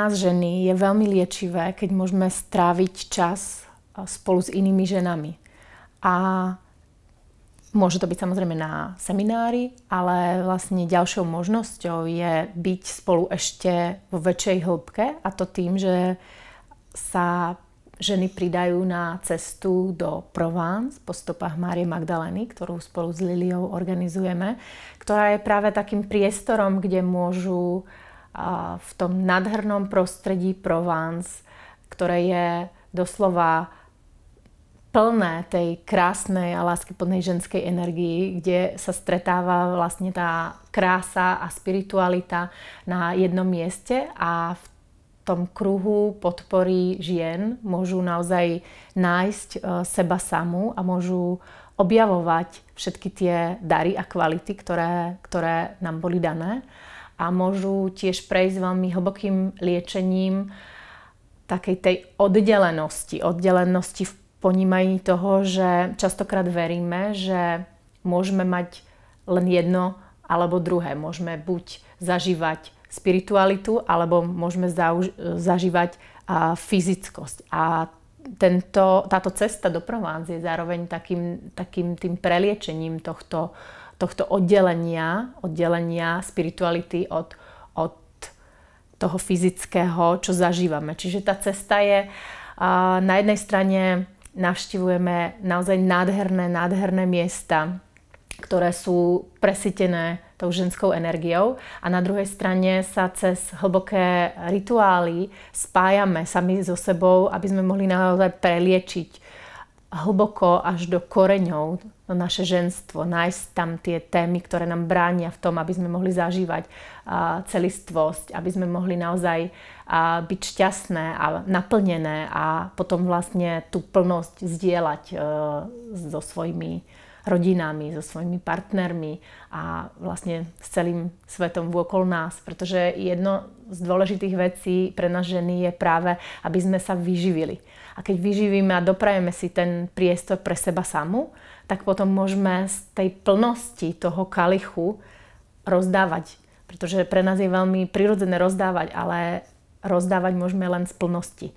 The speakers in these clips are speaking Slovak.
nás ženy je veľmi liečivé, keď môžeme stráviť čas spolu s inými ženami. A Môže to byť samozrejme na seminári, ale vlastne ďalšou možnosťou je byť spolu ešte vo väčšej hĺbke a to tým, že sa ženy pridajú na cestu do Provence po stopách Márie Magdaleny, ktorú spolu s Liliou organizujeme, ktorá je práve takým priestorom, kde môžu uh, v tom nadhernom prostredí Provence, ktoré je doslova plné tej krásnej a láskyplnej ženskej energii, kde sa stretáva vlastne tá krása a spiritualita na jednom mieste a v tom kruhu podpory žien môžu naozaj nájsť e, seba samú a môžu objavovať všetky tie dary a kvality, ktoré, ktoré nám boli dané a môžu tiež prejsť veľmi hlbokým liečením takej tej oddelenosti. Oddelenosti v ponímaní toho, že častokrát veríme, že môžeme mať len jedno alebo druhé. Môžeme buď zažívať spiritualitu, alebo môžeme zauž- zažívať a, fyzickosť. A tento, táto cesta do Provence je zároveň takým, takým tým preliečením tohto, tohto oddelenia, oddelenia spirituality od, od toho fyzického, čo zažívame. Čiže tá cesta je, na jednej strane navštivujeme naozaj nádherné, nádherné miesta, ktoré sú presytené tou ženskou energiou a na druhej strane sa cez hlboké rituály spájame sami so sebou, aby sme mohli naozaj preliečiť hlboko až do koreňov naše ženstvo, nájsť tam tie témy, ktoré nám bránia v tom, aby sme mohli zažívať celistvosť, aby sme mohli naozaj byť šťastné a naplnené a potom vlastne tú plnosť zdieľať e, so svojimi rodinami, so svojimi partnermi a vlastne s celým svetom vôkol nás. Pretože jedno z dôležitých vecí pre nás ženy je práve, aby sme sa vyživili. A keď vyživíme a doprajeme si ten priestor pre seba samu, tak potom môžeme z tej plnosti toho kalichu rozdávať. Pretože pre nás je veľmi prirodzené rozdávať, ale rozdávať môžeme len z plnosti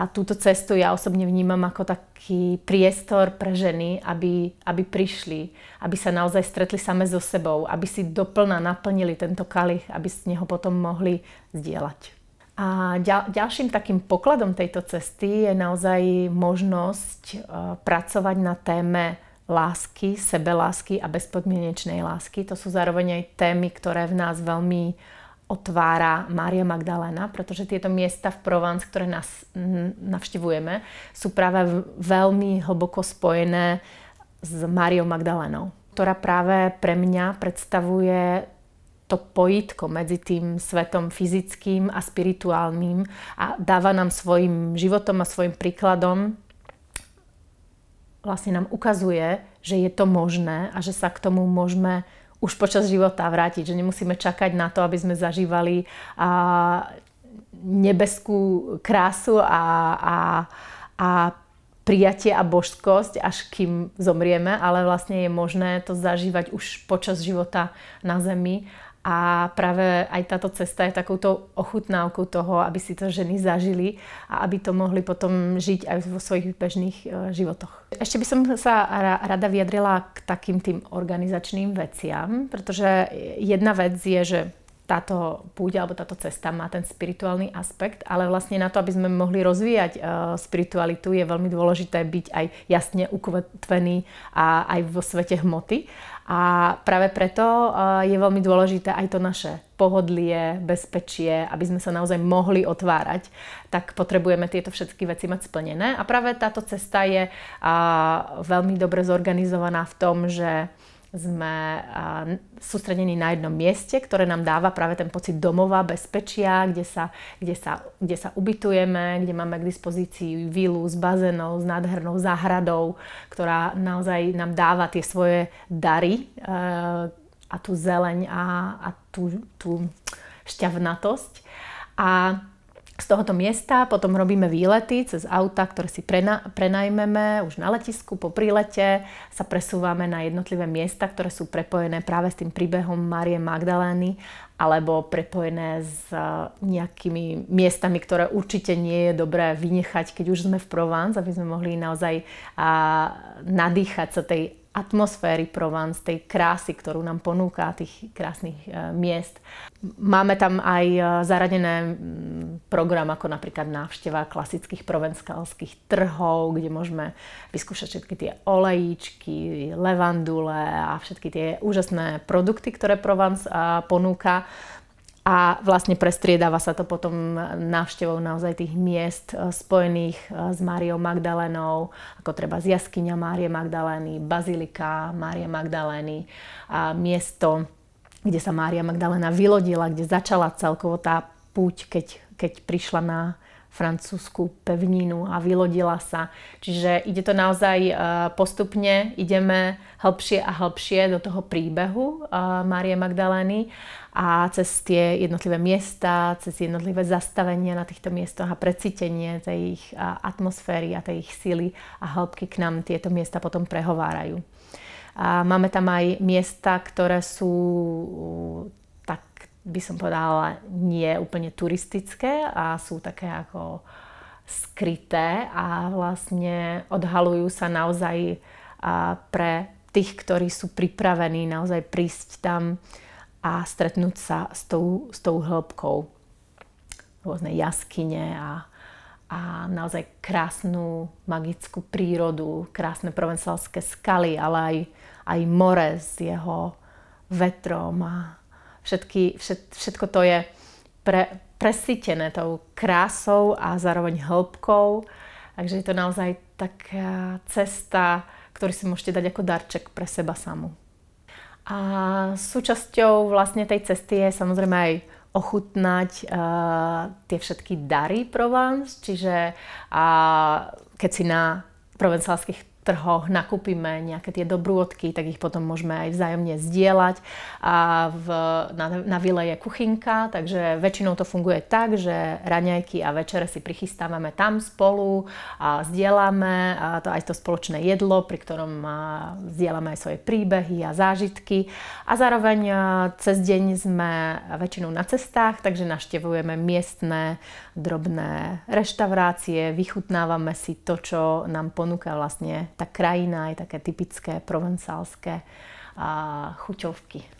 a túto cestu ja osobne vnímam ako taký priestor pre ženy, aby, aby prišli, aby sa naozaj stretli same so sebou, aby si doplna naplnili tento kalich, aby z neho potom mohli zdieľať. A ďal, ďalším takým pokladom tejto cesty je naozaj možnosť uh, pracovať na téme lásky, sebelásky a bezpodmienečnej lásky. To sú zároveň aj témy, ktoré v nás veľmi otvára Mária Magdalena, pretože tieto miesta v Provence, ktoré nás navštevujeme, sú práve veľmi hlboko spojené s Máriou Magdalenou, ktorá práve pre mňa predstavuje to pojitko medzi tým svetom fyzickým a spirituálnym a dáva nám svojim životom a svojim príkladom vlastne nám ukazuje, že je to možné a že sa k tomu môžeme už počas života vrátiť, že nemusíme čakať na to, aby sme zažívali a, nebeskú krásu a, a, a prijatie a božskosť, až kým zomrieme, ale vlastne je možné to zažívať už počas života na Zemi a práve aj táto cesta je takouto ochutnávkou toho, aby si to ženy zažili a aby to mohli potom žiť aj vo svojich bežných e, životoch. Ešte by som sa rada vyjadrila k takým tým organizačným veciam, pretože jedna vec je, že táto púť alebo táto cesta má ten spirituálny aspekt, ale vlastne na to, aby sme mohli rozvíjať e, spiritualitu, je veľmi dôležité byť aj jasne ukvetvený a aj vo svete hmoty. A práve preto e, je veľmi dôležité aj to naše pohodlie, bezpečie, aby sme sa naozaj mohli otvárať, tak potrebujeme tieto všetky veci mať splnené. A práve táto cesta je a, e, veľmi dobre zorganizovaná v tom, že sme sústredení na jednom mieste, ktoré nám dáva práve ten pocit domova, bezpečia, kde sa, kde sa, kde sa ubytujeme, kde máme k dispozícii vilu s bazénou, s nádhernou záhradou, ktorá naozaj nám dáva tie svoje dary e, a tú zeleň a, a tú, tú šťavnatosť. A z tohoto miesta, potom robíme výlety cez auta, ktoré si prena- prenajmeme už na letisku, po prílete sa presúvame na jednotlivé miesta, ktoré sú prepojené práve s tým príbehom Márie Magdalény alebo prepojené s eh, nejakými miestami, ktoré určite nie je dobré vynechať, keď už sme v Provence, aby sme mohli naozaj eh, nadýchať sa tej atmosféry Provence, tej krásy, ktorú nám ponúka, tých krásnych e, miest. Máme tam aj e, zaradené program ako napríklad návšteva klasických provenskalských trhov, kde môžeme vyskúšať všetky tie olejíčky, levandule a všetky tie úžasné produkty, ktoré Provence ponúka a vlastne prestriedáva sa to potom návštevou naozaj tých miest eh, spojených eh, s Máriou Magdalénou, ako treba z jaskyňa Márie Magdalény, bazilika Márie Magdalény, a miesto, kde sa Mária Magdalena vylodila, kde začala celkovo tá púť, keď, keď prišla na, francúzskú pevninu a vylodila sa. Čiže ide to naozaj eh, postupne, ideme hĺbšie a hĺbšie do toho príbehu eh, Márie Magdalény a cez tie jednotlivé miesta, cez jednotlivé zastavenia na týchto miestoch a precítenie tej ich eh, atmosféry a tej ich sily a hĺbky k nám tieto miesta potom prehovárajú. A máme tam aj miesta, ktoré sú by som povedala, nie úplne turistické a sú také ako skryté a vlastne odhalujú sa naozaj pre tých, ktorí sú pripravení naozaj prísť tam a stretnúť sa s tou, s tou hĺbkou. Rôzne jaskyne a, a naozaj krásnu magickú prírodu, krásne provencalské skaly, ale aj, aj more s jeho vetrom a všetky, všet, všetko to je pre, presýtené tou krásou a zároveň hĺbkou. Takže je to naozaj taká cesta, ktorú si môžete dať ako darček pre seba samú. A súčasťou vlastne tej cesty je samozrejme aj ochutnať uh, tie všetky dary Provence, čiže uh, keď si na provencálskych trhoch nakúpime nejaké tie dobrôdky, tak ich potom môžeme aj vzájomne zdieľať. A v, na, na vile je kuchynka, takže väčšinou to funguje tak, že raňajky a večere si prichystávame tam spolu a zdieľame a to aj to spoločné jedlo, pri ktorom zdieľame aj svoje príbehy a zážitky. A zároveň cez deň sme väčšinou na cestách, takže naštevujeme miestne drobné reštaurácie, vychutnávame si to, čo nám ponúka vlastne tá krajina aj také typické provencálske chuťovky.